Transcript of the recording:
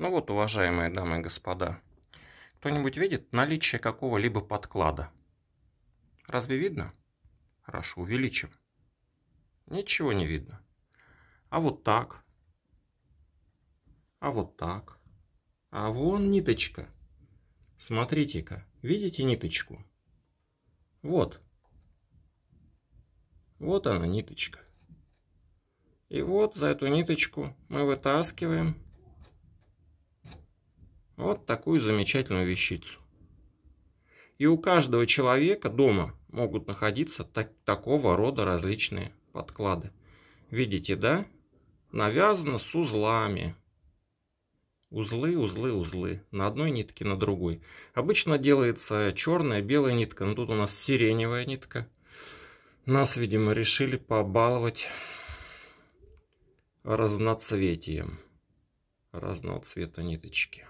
Ну вот, уважаемые дамы и господа, кто-нибудь видит наличие какого-либо подклада? Разве видно? Хорошо, увеличим. Ничего не видно. А вот так. А вот так. А вон ниточка. Смотрите-ка, видите ниточку? Вот. Вот она ниточка. И вот за эту ниточку мы вытаскиваем вот такую замечательную вещицу. И у каждого человека дома могут находиться так, такого рода различные подклады. Видите, да? Навязано с узлами. Узлы, узлы, узлы. На одной нитке, на другой. Обычно делается черная, белая нитка. Но ну, тут у нас сиреневая нитка. Нас, видимо, решили побаловать разноцветием. Разного цвета ниточки.